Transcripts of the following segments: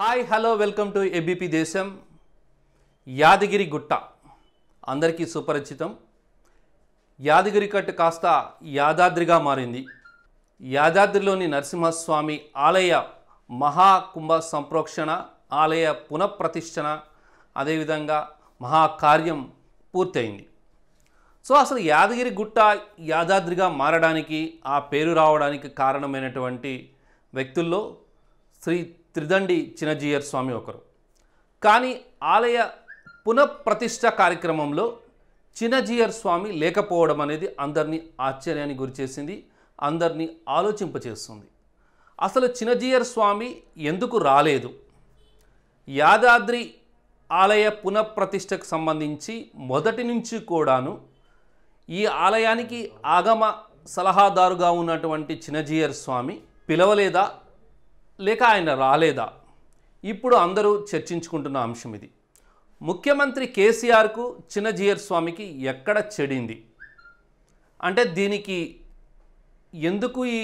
hi hello welcome to ABP Desam Yadagiri గుట్ట అందరికీ సుపరిచితం యాదగిరి కట్టు కాస్త యాదాద్రిగా మారింది యాదాద్రిలోని నరసింహస్వామి ఆలయ మహాకుంభ సంప్రోక్షణ ఆలయ పునఃప్రతిష్టన అదేవిధంగా మహాకార్యం పూర్తయింది సో అసలు యాదగిరి గుట్ట యాదాద్రిగా మారడానికి ఆ పేరు రావడానికి కారణమైనటువంటి వ్యక్తుల్లో శ్రీ త్రిదండి చినజీయర్ స్వామి ఒకరు కానీ ఆలయ పునఃప్రతిష్ట కార్యక్రమంలో చినజీయర్ స్వామి లేకపోవడం అనేది అందరినీ ఆశ్చర్యానికి గురిచేసింది అందరినీ ఆలోచింపచేస్తుంది అసలు చినజీయర్ స్వామి ఎందుకు రాలేదు యాదాద్రి ఆలయ పునఃప్రతిష్టకు సంబంధించి మొదటి నుంచి కూడాను ఈ ఆలయానికి ఆగమ సలహాదారుగా ఉన్నటువంటి చినజీయర్ స్వామి పిలవలేదా లేక ఆయన రాలేదా ఇప్పుడు అందరూ చర్చించుకుంటున్న అంశం ఇది ముఖ్యమంత్రి కేసీఆర్కు చిన్నజీయర్ స్వామికి ఎక్కడ చెడింది అంటే దీనికి ఎందుకు ఈ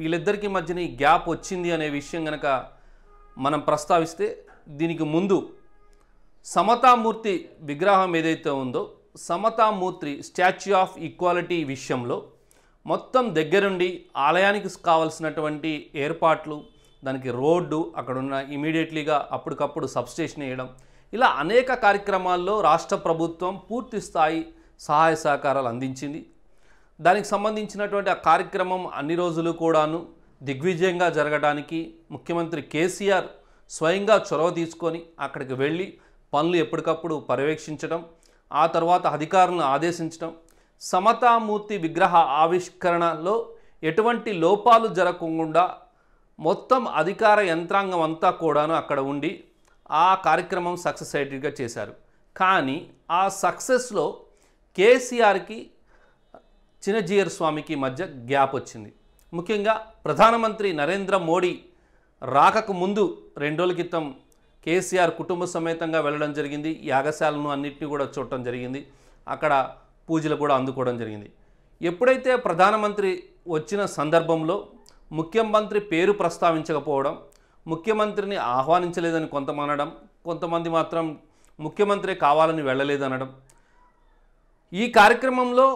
వీళ్ళిద్దరికీ మధ్యన ఈ గ్యాప్ వచ్చింది అనే విషయం కనుక మనం ప్రస్తావిస్తే దీనికి ముందు సమతామూర్తి విగ్రహం ఏదైతే ఉందో సమతామూర్తి స్టాచ్యూ ఆఫ్ ఈక్వాలిటీ విషయంలో మొత్తం దగ్గరుండి ఆలయానికి కావలసినటువంటి ఏర్పాట్లు దానికి రోడ్డు అక్కడున్న ఇమీడియట్లీగా అప్పటికప్పుడు సబ్స్టేషన్ వేయడం ఇలా అనేక కార్యక్రమాల్లో రాష్ట్ర ప్రభుత్వం పూర్తి స్థాయి సహాయ సహకారాలు అందించింది దానికి సంబంధించినటువంటి ఆ కార్యక్రమం అన్ని రోజులు కూడాను దిగ్విజయంగా జరగడానికి ముఖ్యమంత్రి కేసీఆర్ స్వయంగా చొరవ తీసుకొని అక్కడికి వెళ్ళి పనులు ఎప్పటికప్పుడు పర్యవేక్షించడం ఆ తర్వాత అధికారులను ఆదేశించడం సమతామూర్తి విగ్రహ ఆవిష్కరణలో ఎటువంటి లోపాలు జరగకుండా మొత్తం అధికార యంత్రాంగం అంతా కూడాను అక్కడ ఉండి ఆ కార్యక్రమం సక్సెస్ అయ్యేట్టుగా చేశారు కానీ ఆ సక్సెస్లో కేసీఆర్కి చినజీయర్ స్వామికి మధ్య గ్యాప్ వచ్చింది ముఖ్యంగా ప్రధానమంత్రి నరేంద్ర మోడీ రాకకు ముందు రెండు రోజుల క్రితం కేసీఆర్ కుటుంబ సమేతంగా వెళ్ళడం జరిగింది యాగశాలను అన్నిటినీ కూడా చూడటం జరిగింది అక్కడ పూజలు కూడా అందుకోవడం జరిగింది ఎప్పుడైతే ప్రధానమంత్రి వచ్చిన సందర్భంలో ముఖ్యమంత్రి పేరు ప్రస్తావించకపోవడం ముఖ్యమంత్రిని ఆహ్వానించలేదని కొంతమనడం కొంతమంది మాత్రం ముఖ్యమంత్రి కావాలని వెళ్ళలేదనడం ఈ కార్యక్రమంలో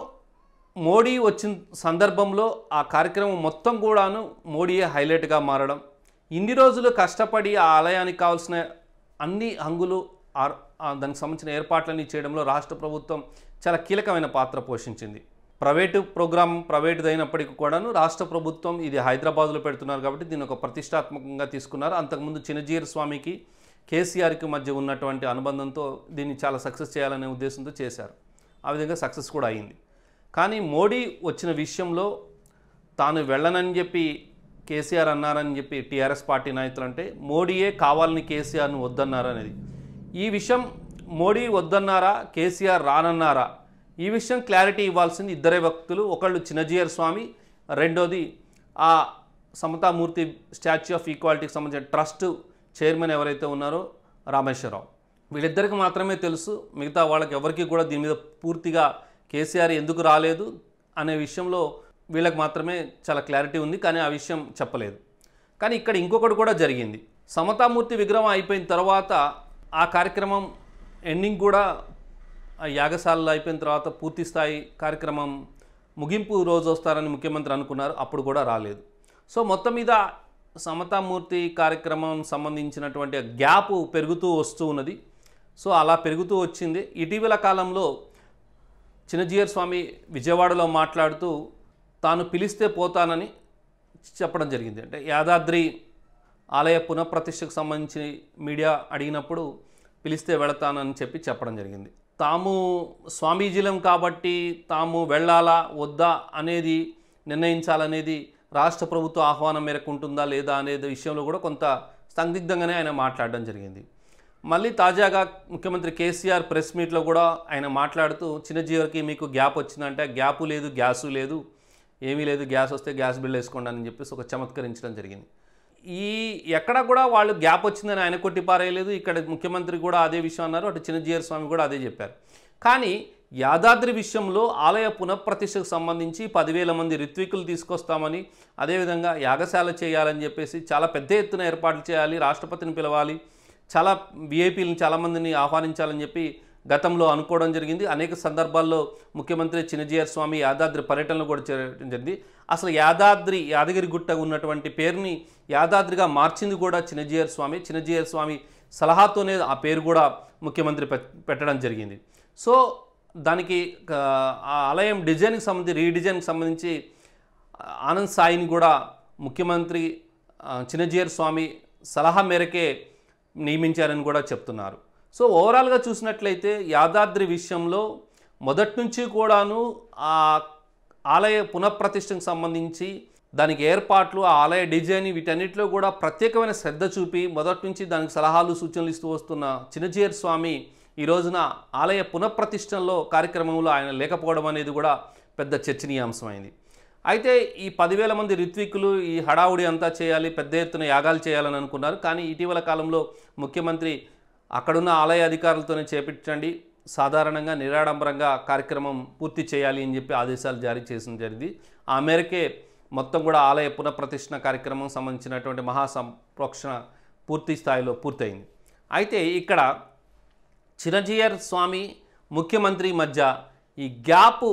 మోడీ వచ్చిన సందర్భంలో ఆ కార్యక్రమం మొత్తం కూడాను మోడీయే హైలైట్గా మారడం ఇన్ని రోజులు కష్టపడి ఆ ఆలయానికి కావాల్సిన అన్ని హంగులు దానికి సంబంధించిన ఏర్పాట్లన్నీ చేయడంలో రాష్ట్ర ప్రభుత్వం చాలా కీలకమైన పాత్ర పోషించింది ప్రైవేటు ప్రోగ్రాం ప్రైవేటుది అయినప్పటికీ కూడాను రాష్ట్ర ప్రభుత్వం ఇది హైదరాబాద్లో పెడుతున్నారు కాబట్టి దీన్ని ఒక ప్రతిష్టాత్మకంగా తీసుకున్నారు అంతకుముందు చిన్నజీయర్ స్వామికి కేసీఆర్కి మధ్య ఉన్నటువంటి అనుబంధంతో దీన్ని చాలా సక్సెస్ చేయాలనే ఉద్దేశంతో చేశారు ఆ విధంగా సక్సెస్ కూడా అయింది కానీ మోడీ వచ్చిన విషయంలో తాను వెళ్ళనని చెప్పి కేసీఆర్ అన్నారని చెప్పి టీఆర్ఎస్ పార్టీ నాయకులు అంటే మోడీయే కావాలని కేసీఆర్ను వద్దన్నారనేది ఈ విషయం మోడీ వద్దన్నారా కేసీఆర్ రానన్నారా ఈ విషయం క్లారిటీ ఇవ్వాల్సింది ఇద్దరే వ్యక్తులు ఒకళ్ళు చిన్నజీయర్ స్వామి రెండోది ఆ సమతామూర్తి స్టాచ్యూ ఆఫ్ ఈక్వాలిటీకి సంబంధించిన ట్రస్ట్ చైర్మన్ ఎవరైతే ఉన్నారో రామేశ్వరరావు వీళ్ళిద్దరికి మాత్రమే తెలుసు మిగతా వాళ్ళకి ఎవరికి కూడా దీని మీద పూర్తిగా కేసీఆర్ ఎందుకు రాలేదు అనే విషయంలో వీళ్ళకి మాత్రమే చాలా క్లారిటీ ఉంది కానీ ఆ విషయం చెప్పలేదు కానీ ఇక్కడ ఇంకొకటి కూడా జరిగింది సమతామూర్తి విగ్రహం అయిపోయిన తర్వాత ఆ కార్యక్రమం ఎండింగ్ కూడా యాగశాలలో అయిపోయిన తర్వాత పూర్తి స్థాయి కార్యక్రమం ముగింపు రోజు వస్తారని ముఖ్యమంత్రి అనుకున్నారు అప్పుడు కూడా రాలేదు సో మొత్తం మీద సమతామూర్తి కార్యక్రమం సంబంధించినటువంటి గ్యాప్ పెరుగుతూ వస్తూ ఉన్నది సో అలా పెరుగుతూ వచ్చింది ఇటీవల కాలంలో చిన్నజీయర్ స్వామి విజయవాడలో మాట్లాడుతూ తాను పిలిస్తే పోతానని చెప్పడం జరిగింది అంటే యాదాద్రి ఆలయ పునఃప్రతిష్టకు సంబంధించి మీడియా అడిగినప్పుడు పిలిస్తే వెళతానని చెప్పి చెప్పడం జరిగింది తాము స్వామీజీలం కాబట్టి తాము వెళ్ళాలా వద్దా అనేది నిర్ణయించాలనేది రాష్ట్ర ప్రభుత్వ ఆహ్వానం మేరకు ఉంటుందా లేదా అనే విషయంలో కూడా కొంత సందిగ్ధంగానే ఆయన మాట్లాడడం జరిగింది మళ్ళీ తాజాగా ముఖ్యమంత్రి కేసీఆర్ ప్రెస్ మీట్లో కూడా ఆయన మాట్లాడుతూ చిన్న చిన్నజీవికి మీకు గ్యాప్ వచ్చిందంటే గ్యాపు లేదు గ్యాసు లేదు ఏమీ లేదు గ్యాస్ వస్తే గ్యాస్ బిల్ వేసుకోండి అని చెప్పేసి ఒక చమత్కరించడం జరిగింది ఈ ఎక్కడ కూడా వాళ్ళు గ్యాప్ వచ్చిందని ఆయన కొట్టిపారేయలేదు ఇక్కడ ముఖ్యమంత్రి కూడా అదే విషయం అన్నారు అటు చిన్నజీయర్ స్వామి కూడా అదే చెప్పారు కానీ యాదాద్రి విషయంలో ఆలయ పునఃప్రతిష్టకు సంబంధించి పదివేల మంది రిత్వికులు తీసుకొస్తామని అదేవిధంగా యాగశాల చేయాలని చెప్పేసి చాలా పెద్ద ఎత్తున ఏర్పాట్లు చేయాలి రాష్ట్రపతిని పిలవాలి చాలా విఐపీలను చాలామందిని ఆహ్వానించాలని చెప్పి గతంలో అనుకోవడం జరిగింది అనేక సందర్భాల్లో ముఖ్యమంత్రి చిన్నజీఆర్ స్వామి యాదాద్రి పర్యటనలు కూడా చేయడం జరిగింది అసలు యాదాద్రి యాదగిరిగుట్ట ఉన్నటువంటి పేరుని యాదాద్రిగా మార్చింది కూడా చిన్నజీఆర్ స్వామి చిన్నజీఆర్ స్వామి సలహాతోనే ఆ పేరు కూడా ముఖ్యమంత్రి పెట్టడం జరిగింది సో దానికి ఆ ఆలయం డిజైన్కి సంబంధించి రీడిజైన్కి సంబంధించి ఆనంద్ సాయిని కూడా ముఖ్యమంత్రి చిన్నజీఆర్ స్వామి సలహా మేరకే నియమించారని కూడా చెప్తున్నారు సో ఓవరాల్గా చూసినట్లయితే యాదాద్రి విషయంలో మొదటి నుంచి కూడాను ఆ ఆలయ పునఃప్రతిష్టకు సంబంధించి దానికి ఏర్పాట్లు ఆ ఆలయ డిజైన్ వీటన్నిటిలో కూడా ప్రత్యేకమైన శ్రద్ధ చూపి మొదటి నుంచి దానికి సలహాలు సూచనలు ఇస్తూ వస్తున్న చిన్నజీయర్ స్వామి ఈ రోజున ఆలయ పునఃప్రతిష్టంలో కార్యక్రమంలో ఆయన లేకపోవడం అనేది కూడా పెద్ద చర్చనీయాంశమైంది అయితే ఈ పదివేల మంది రిత్వికులు ఈ హడావుడి అంతా చేయాలి పెద్ద ఎత్తున యాగాలు చేయాలని అనుకున్నారు కానీ ఇటీవల కాలంలో ముఖ్యమంత్రి అక్కడున్న ఆలయ అధికారులతోనే చేపించండి సాధారణంగా నిరాడంబరంగా కార్యక్రమం పూర్తి చేయాలి అని చెప్పి ఆదేశాలు జారీ చేసిన జరిగింది ఆ మేరకే మొత్తం కూడా ఆలయ పునఃప్రతిష్ఠ కార్యక్రమం సంబంధించినటువంటి మహాసంప్రోక్షణ పూర్తి స్థాయిలో పూర్తయింది అయితే ఇక్కడ చిరంజీయర్ స్వామి ముఖ్యమంత్రి మధ్య ఈ గ్యాప్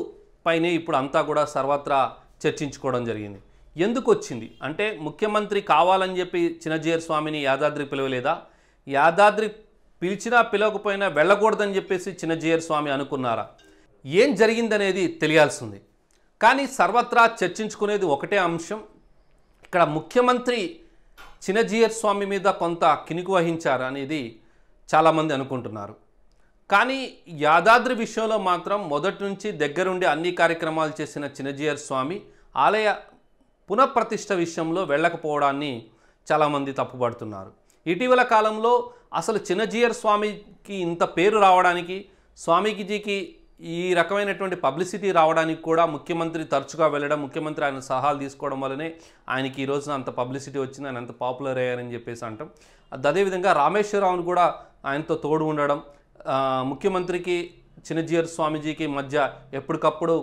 పైనే ఇప్పుడు అంతా కూడా సర్వత్రా చర్చించుకోవడం జరిగింది ఎందుకు వచ్చింది అంటే ముఖ్యమంత్రి కావాలని చెప్పి చిన్నజీయర్ స్వామిని యాదాద్రి పిలవలేదా యాదాద్రి పిలిచినా పిలవకపోయినా వెళ్ళకూడదని చెప్పేసి చిన్నజీయర్ స్వామి అనుకున్నారా ఏం జరిగిందనేది తెలియాల్సింది కానీ సర్వత్రా చర్చించుకునేది ఒకటే అంశం ఇక్కడ ముఖ్యమంత్రి చిన్నజీయర్ స్వామి మీద కొంత కినికి వహించారు అనేది చాలామంది అనుకుంటున్నారు కానీ యాదాద్రి విషయంలో మాత్రం మొదటి నుంచి దగ్గరుండి అన్ని కార్యక్రమాలు చేసిన చిన్నజీయర్ స్వామి ఆలయ పునఃప్రతిష్ఠ విషయంలో వెళ్ళకపోవడాన్ని చాలామంది తప్పుపడుతున్నారు ఇటీవల కాలంలో అసలు చిన్నజీయర్ స్వామికి ఇంత పేరు రావడానికి స్వామిజీకి ఈ రకమైనటువంటి పబ్లిసిటీ రావడానికి కూడా ముఖ్యమంత్రి తరచుగా వెళ్ళడం ముఖ్యమంత్రి ఆయన సలహాలు తీసుకోవడం వల్లనే ఆయనకి ఈ రోజున అంత పబ్లిసిటీ వచ్చింది ఆయన అంత పాపులర్ అయ్యారని చెప్పేసి అంటాం అదేవిధంగా రామేశ్వరరావును కూడా ఆయనతో తోడు ఉండడం ముఖ్యమంత్రికి చిన్నజీయర్ స్వామీజీకి మధ్య ఎప్పటికప్పుడు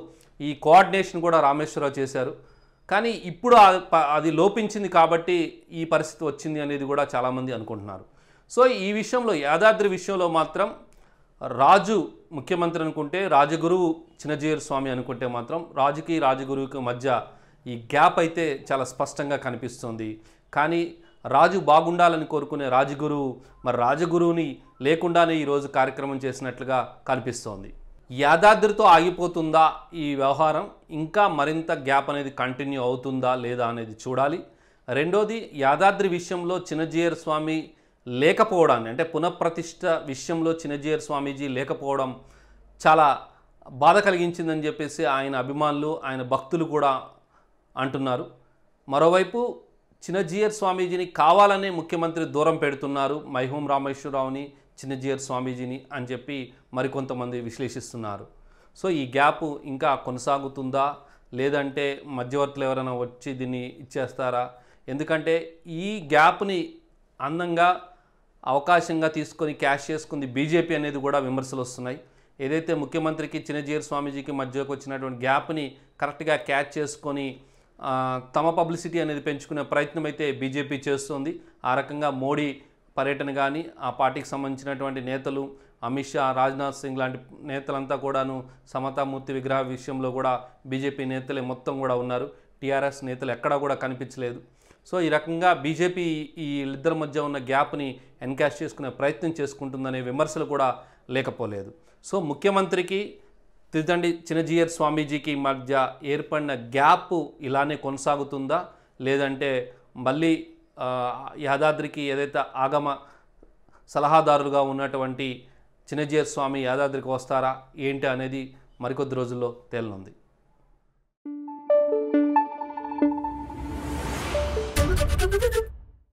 ఈ కోఆర్డినేషన్ కూడా రామేశ్వరరావు చేశారు కానీ ఇప్పుడు అది లోపించింది కాబట్టి ఈ పరిస్థితి వచ్చింది అనేది కూడా చాలామంది అనుకుంటున్నారు సో ఈ విషయంలో యాదాద్రి విషయంలో మాత్రం రాజు ముఖ్యమంత్రి అనుకుంటే రాజగురువు చిన్నజీయర్ స్వామి అనుకుంటే మాత్రం రాజుకి రాజగురువుకి మధ్య ఈ గ్యాప్ అయితే చాలా స్పష్టంగా కనిపిస్తుంది కానీ రాజు బాగుండాలని కోరుకునే రాజగురువు మరి రాజగురువుని లేకుండానే ఈరోజు కార్యక్రమం చేసినట్లుగా కనిపిస్తోంది యాదాద్రితో ఆగిపోతుందా ఈ వ్యవహారం ఇంకా మరింత గ్యాప్ అనేది కంటిన్యూ అవుతుందా లేదా అనేది చూడాలి రెండోది యాదాద్రి విషయంలో చిన్నజీయర్ స్వామి లేకపోవడాన్ని అంటే పునఃప్రతిష్ట విషయంలో చిన్నజీయర్ స్వామీజీ లేకపోవడం చాలా బాధ కలిగించిందని చెప్పేసి ఆయన అభిమానులు ఆయన భక్తులు కూడా అంటున్నారు మరోవైపు చిన్నజీయర్ స్వామీజీని కావాలనే ముఖ్యమంత్రి దూరం పెడుతున్నారు మైహూం రామేశ్వరరావుని చిన్నజీయర్ స్వామీజీని అని చెప్పి మరికొంతమంది విశ్లేషిస్తున్నారు సో ఈ గ్యాప్ ఇంకా కొనసాగుతుందా లేదంటే మధ్యవర్తులు ఎవరైనా వచ్చి దీన్ని ఇచ్చేస్తారా ఎందుకంటే ఈ గ్యాప్ని అందంగా అవకాశంగా తీసుకొని క్యాష్ చేసుకుంది బీజేపీ అనేది కూడా విమర్శలు వస్తున్నాయి ఏదైతే ముఖ్యమంత్రికి చిన్నజీయర్ స్వామీజీకి మధ్యకు వచ్చినటువంటి గ్యాప్ని కరెక్ట్గా క్యాచ్ చేసుకొని తమ పబ్లిసిటీ అనేది పెంచుకునే ప్రయత్నం అయితే బీజేపీ చేస్తుంది ఆ రకంగా మోడీ పర్యటన కానీ ఆ పార్టీకి సంబంధించినటువంటి నేతలు అమిత్ షా రాజ్నాథ్ సింగ్ లాంటి నేతలంతా కూడాను సమతామూర్తి విగ్రహ విషయంలో కూడా బీజేపీ నేతలే మొత్తం కూడా ఉన్నారు టీఆర్ఎస్ నేతలు ఎక్కడా కూడా కనిపించలేదు సో ఈ రకంగా బీజేపీ ఈ ఇద్దరి మధ్య ఉన్న గ్యాప్ని ఎన్కాష్ చేసుకునే ప్రయత్నం చేసుకుంటుందనే విమర్శలు కూడా లేకపోలేదు సో ముఖ్యమంత్రికి తిరుదండి చిన్నజీయర్ స్వామీజీకి మధ్య ఏర్పడిన గ్యాప్ ఇలానే కొనసాగుతుందా లేదంటే మళ్ళీ యాదాద్రికి ఏదైతే ఆగమ సలహాదారులుగా ఉన్నటువంటి చిన్నజీయర్ స్వామి యాదాద్రికి వస్తారా ఏంటి అనేది మరికొద్ది రోజుల్లో తేలనుంది